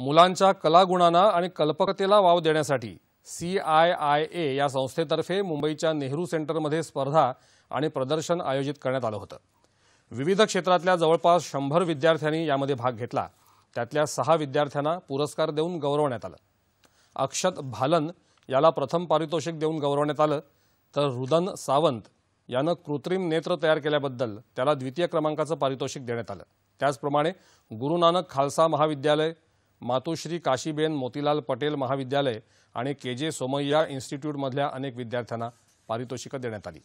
मुलांच्या कलागुणांना आणि कल्पकतेला वाव देण्यासाठी सी आय आय ए या संस्थेतर्फे मुंबईच्या नेहरू सेंटरमध्ये स्पर्धा आणि प्रदर्शन आयोजित करण्यात आलं होतं विविध क्षेत्रातल्या जवळपास शंभर विद्यार्थ्यांनी यामध्ये भाग घेतला त्यातल्या सहा विद्यार्थ्यांना पुरस्कार देऊन गौरवण्यात आलं अक्षत भालन याला प्रथम पारितोषिक देऊन गौरवण्यात आलं तर रुदन सावंत यानं कृत्रिम नेत्र तयार केल्याबद्दल त्याला द्वितीय क्रमांकाचं पारितोषिक देण्यात आलं त्याचप्रमाणे गुरुनानक खालसा महाविद्यालय मातोश्री काशीबेन मोतीलाल पटेल महाविद्यालय आणि के जे सोमय्या इन्स्टिट्यूटमधल्या अनेक विद्यार्थ्यांना पारितोषिकं देण्यात आली